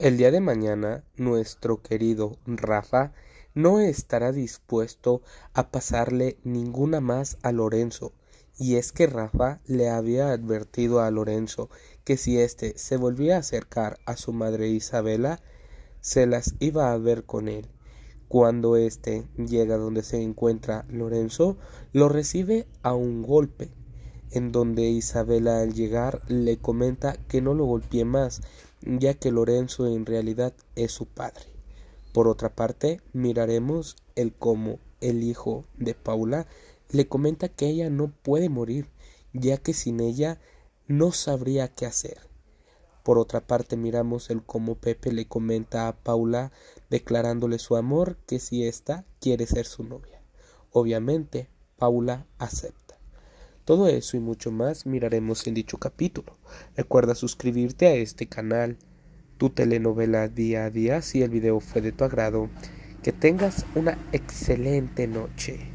El día de mañana nuestro querido Rafa no estará dispuesto a pasarle ninguna más a Lorenzo, y es que Rafa le había advertido a Lorenzo que si éste se volvía a acercar a su madre Isabela, se las iba a ver con él. Cuando éste llega donde se encuentra Lorenzo, lo recibe a un golpe, en donde Isabela al llegar le comenta que no lo golpee más, ya que Lorenzo en realidad es su padre. Por otra parte, miraremos el cómo el hijo de Paula le comenta que ella no puede morir, ya que sin ella no sabría qué hacer. Por otra parte, miramos el cómo Pepe le comenta a Paula declarándole su amor que si ésta quiere ser su novia. Obviamente, Paula acepta. Todo eso y mucho más miraremos en dicho capítulo. Recuerda suscribirte a este canal, tu telenovela día a día, si el video fue de tu agrado. Que tengas una excelente noche.